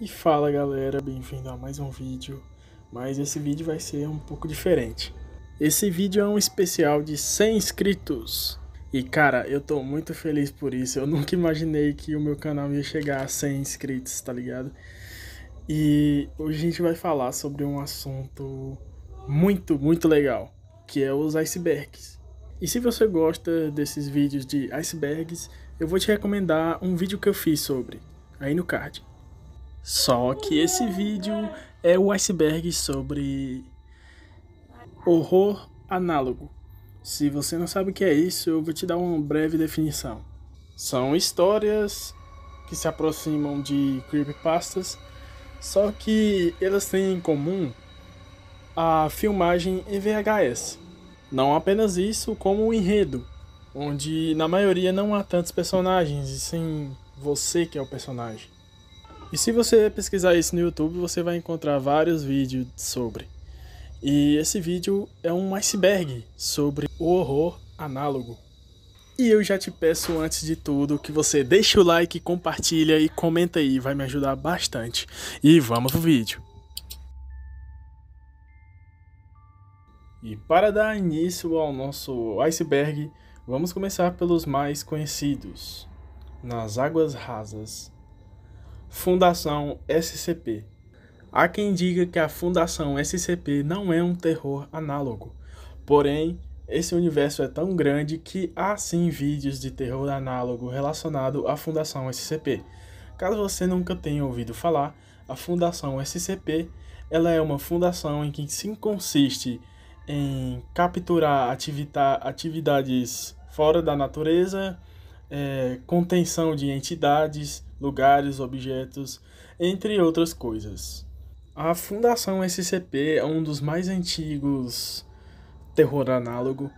E fala galera, bem-vindo a mais um vídeo, mas esse vídeo vai ser um pouco diferente. Esse vídeo é um especial de 100 inscritos. E cara, eu tô muito feliz por isso, eu nunca imaginei que o meu canal ia chegar a 100 inscritos, tá ligado? E hoje a gente vai falar sobre um assunto muito, muito legal, que é os icebergs. E se você gosta desses vídeos de icebergs, eu vou te recomendar um vídeo que eu fiz sobre, aí no card. Só que esse vídeo é o iceberg sobre horror análogo. Se você não sabe o que é isso, eu vou te dar uma breve definição. São histórias que se aproximam de creepypastas, só que elas têm em comum a filmagem em VHS. Não apenas isso, como o enredo, onde na maioria não há tantos personagens, e sim você que é o personagem. E se você pesquisar isso no YouTube, você vai encontrar vários vídeos sobre. E esse vídeo é um iceberg sobre o horror análogo. E eu já te peço antes de tudo que você deixe o like, compartilha e comenta aí, vai me ajudar bastante. E vamos pro vídeo. E para dar início ao nosso iceberg, vamos começar pelos mais conhecidos. Nas águas rasas Fundação SCP. Há quem diga que a Fundação SCP não é um terror análogo. Porém, esse universo é tão grande que há sim vídeos de terror análogo relacionado à Fundação SCP. Caso você nunca tenha ouvido falar, a Fundação SCP ela é uma fundação em que se consiste em capturar atividades fora da natureza, é, contenção de entidades, lugares, objetos, entre outras coisas. A Fundação SCP é um dos mais antigos terror análogo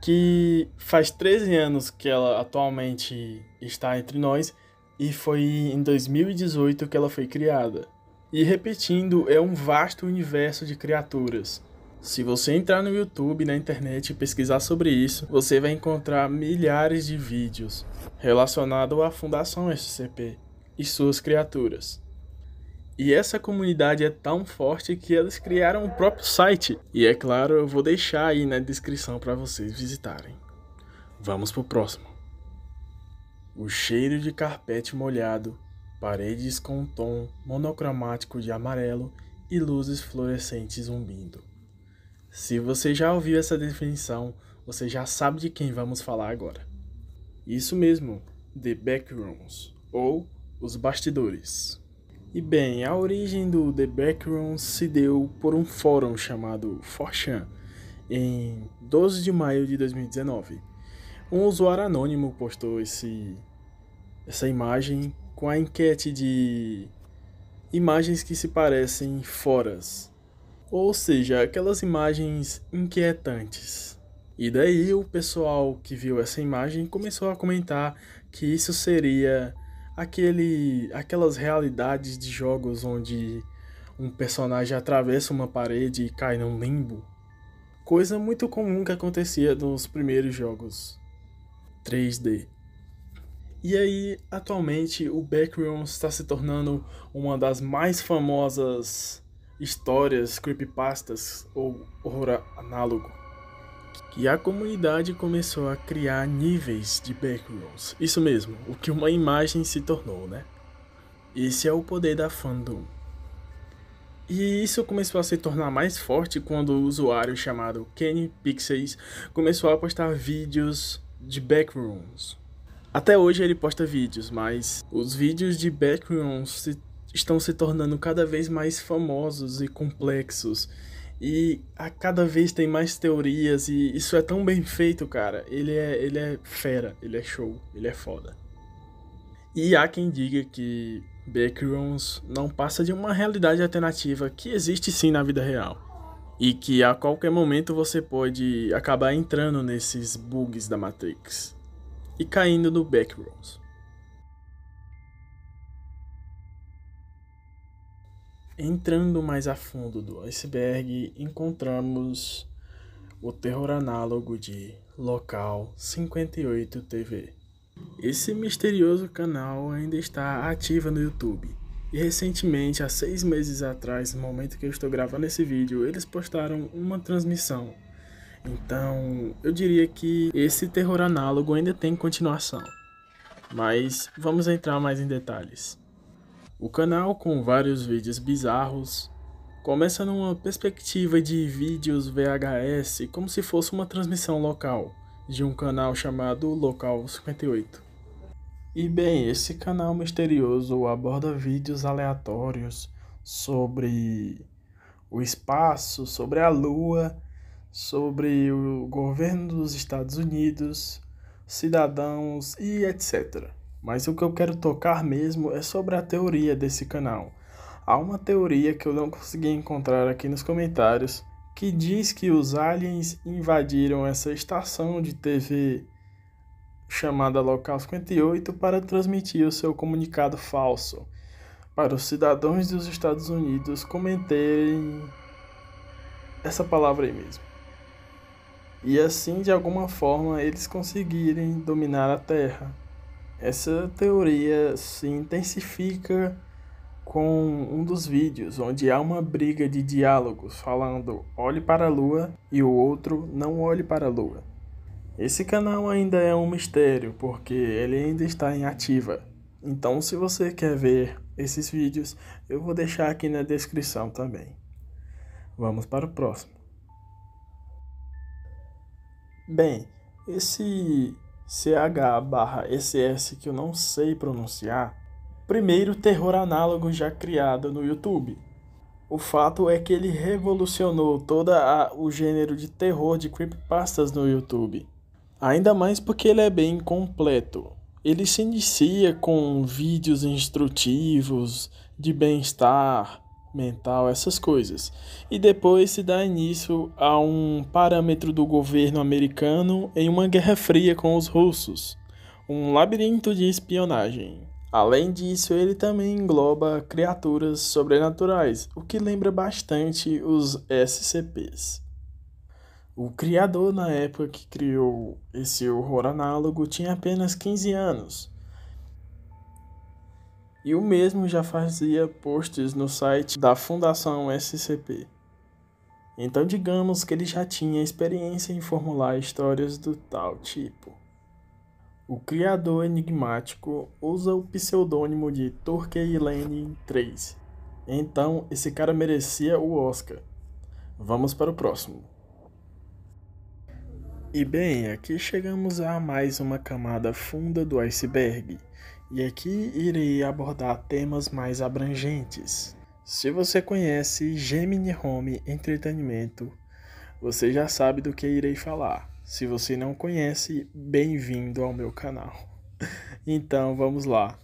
que faz 13 anos que ela atualmente está entre nós e foi em 2018 que ela foi criada. E repetindo, é um vasto universo de criaturas se você entrar no YouTube, na internet e pesquisar sobre isso, você vai encontrar milhares de vídeos relacionados à Fundação SCP e suas criaturas. E essa comunidade é tão forte que eles criaram o próprio site. E é claro, eu vou deixar aí na descrição para vocês visitarem. Vamos pro próximo. O cheiro de carpete molhado, paredes com um tom monocromático de amarelo e luzes fluorescentes zumbindo. Se você já ouviu essa definição, você já sabe de quem vamos falar agora. Isso mesmo, The Backrooms, ou Os Bastidores. E bem, a origem do The Backrooms se deu por um fórum chamado 4chan, em 12 de maio de 2019. Um usuário anônimo postou esse, essa imagem com a enquete de imagens que se parecem foras ou seja, aquelas imagens inquietantes. E daí o pessoal que viu essa imagem começou a comentar que isso seria aquele, aquelas realidades de jogos onde um personagem atravessa uma parede e cai num limbo. Coisa muito comum que acontecia nos primeiros jogos 3D. E aí, atualmente, o background está se tornando uma das mais famosas histórias, creepypastas ou horror análogo. E a comunidade começou a criar níveis de backgrounds. Isso mesmo, o que uma imagem se tornou, né? Esse é o poder da fandom. E isso começou a se tornar mais forte quando o usuário chamado Kenny Pixies começou a postar vídeos de backrooms. Até hoje ele posta vídeos, mas os vídeos de backrooms se estão se tornando cada vez mais famosos e complexos. E a cada vez tem mais teorias e isso é tão bem feito, cara. Ele é, ele é fera, ele é show, ele é foda. E há quem diga que Backrooms não passa de uma realidade alternativa que existe sim na vida real. E que a qualquer momento você pode acabar entrando nesses bugs da Matrix e caindo no Backrooms. Entrando mais a fundo do iceberg, encontramos o terror análogo de Local 58 TV. Esse misterioso canal ainda está ativo no YouTube. E recentemente, há seis meses atrás, no momento que eu estou gravando esse vídeo, eles postaram uma transmissão. Então, eu diria que esse terror análogo ainda tem continuação. Mas vamos entrar mais em detalhes. O canal, com vários vídeos bizarros, começa numa perspectiva de vídeos VHS como se fosse uma transmissão local, de um canal chamado Local 58. E bem, esse canal misterioso aborda vídeos aleatórios sobre o espaço, sobre a lua, sobre o governo dos Estados Unidos, cidadãos e etc mas o que eu quero tocar mesmo é sobre a teoria desse canal. Há uma teoria que eu não consegui encontrar aqui nos comentários que diz que os aliens invadiram essa estação de TV chamada Local 58 para transmitir o seu comunicado falso para os cidadãos dos Estados Unidos cometerem essa palavra aí mesmo. E assim, de alguma forma, eles conseguirem dominar a Terra. Essa teoria se intensifica com um dos vídeos onde há uma briga de diálogos falando olhe para a lua e o outro não olhe para a lua. Esse canal ainda é um mistério porque ele ainda está em ativa. Então, se você quer ver esses vídeos, eu vou deixar aqui na descrição também. Vamos para o próximo. Bem, esse CH/SS barra que eu não sei pronunciar, primeiro terror análogo já criado no YouTube. O fato é que ele revolucionou todo o gênero de terror de creepypastas no YouTube. Ainda mais porque ele é bem completo. Ele se inicia com vídeos instrutivos de bem-estar, mental, essas coisas. E depois se dá início a um parâmetro do governo americano em uma guerra fria com os russos, um labirinto de espionagem. Além disso, ele também engloba criaturas sobrenaturais, o que lembra bastante os SCPs. O criador, na época que criou esse horror análogo, tinha apenas 15 anos e o mesmo já fazia posts no site da Fundação SCP. Então, digamos que ele já tinha experiência em formular histórias do tal tipo. O criador enigmático usa o pseudônimo de Turkey 3. Então, esse cara merecia o Oscar. Vamos para o próximo. E bem, aqui chegamos a mais uma camada funda do iceberg, e aqui irei abordar temas mais abrangentes. Se você conhece Gemini Home Entretenimento, você já sabe do que irei falar. Se você não conhece, bem-vindo ao meu canal. Então vamos lá.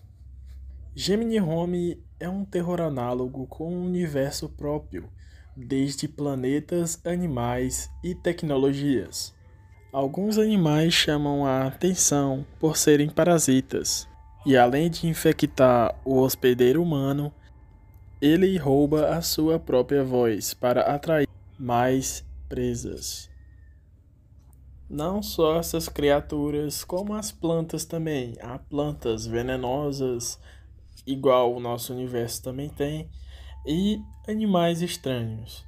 Gemini Home é um terror análogo com um universo próprio, desde planetas, animais e tecnologias. Alguns animais chamam a atenção por serem parasitas, e além de infectar o hospedeiro humano, ele rouba a sua própria voz para atrair mais presas. Não só essas criaturas, como as plantas também. Há plantas venenosas, igual o nosso universo também tem, e animais estranhos.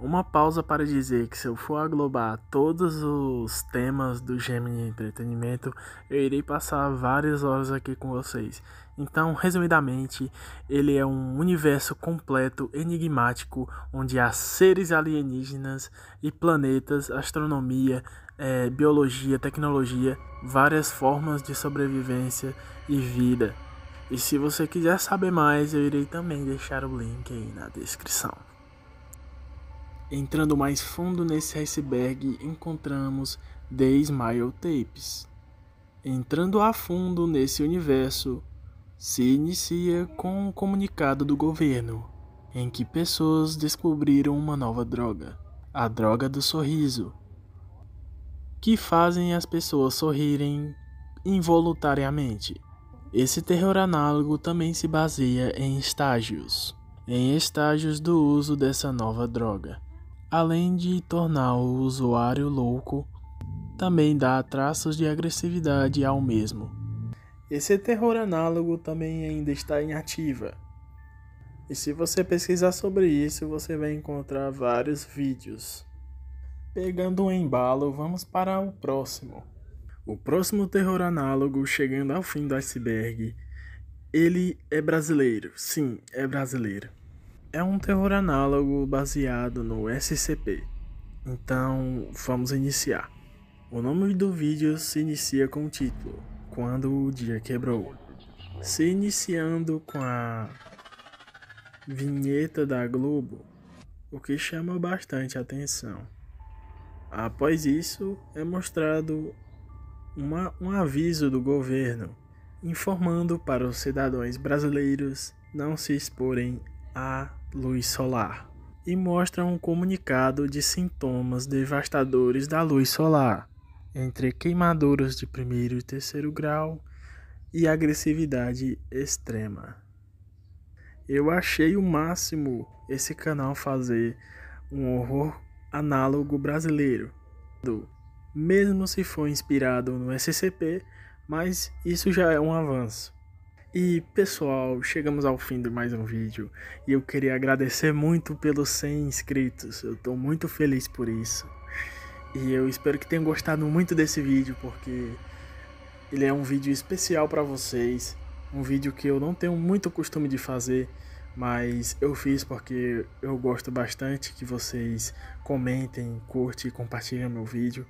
Uma pausa para dizer que se eu for aglobar todos os temas do Gemini Entretenimento, eu irei passar várias horas aqui com vocês. Então, resumidamente, ele é um universo completo, enigmático, onde há seres alienígenas e planetas, astronomia, é, biologia, tecnologia, várias formas de sobrevivência e vida. E se você quiser saber mais, eu irei também deixar o link aí na descrição. Entrando mais fundo nesse iceberg, encontramos The Smile Tapes. Entrando a fundo nesse universo, se inicia com um comunicado do governo, em que pessoas descobriram uma nova droga, a droga do sorriso, que fazem as pessoas sorrirem involuntariamente. Esse terror análogo também se baseia em estágios, em estágios do uso dessa nova droga além de tornar o usuário louco, também dá traços de agressividade ao mesmo. Esse terror análogo também ainda está em ativa. E se você pesquisar sobre isso, você vai encontrar vários vídeos. Pegando o um embalo, vamos para o próximo. O próximo terror análogo, chegando ao fim do iceberg, ele é brasileiro. Sim, é brasileiro é um terror análogo baseado no SCP. Então, vamos iniciar. O nome do vídeo se inicia com o título: Quando o dia quebrou. Se iniciando com a vinheta da Globo, o que chama bastante atenção. Após isso, é mostrado uma, um aviso do governo informando para os cidadãos brasileiros não se exporem a luz solar e mostra um comunicado de sintomas devastadores da luz solar, entre queimaduras de primeiro e terceiro grau e agressividade extrema. Eu achei o máximo esse canal fazer um horror análogo brasileiro, mesmo se for inspirado no SCP, mas isso já é um avanço. E pessoal, chegamos ao fim de mais um vídeo e eu queria agradecer muito pelos 100 inscritos, eu estou muito feliz por isso. E eu espero que tenham gostado muito desse vídeo porque ele é um vídeo especial para vocês, um vídeo que eu não tenho muito costume de fazer, mas eu fiz porque eu gosto bastante que vocês comentem, curtem e compartilhem meu vídeo.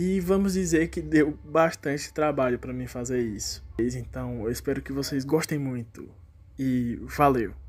E vamos dizer que deu bastante trabalho para mim fazer isso. Então, eu espero que vocês gostem muito. E valeu!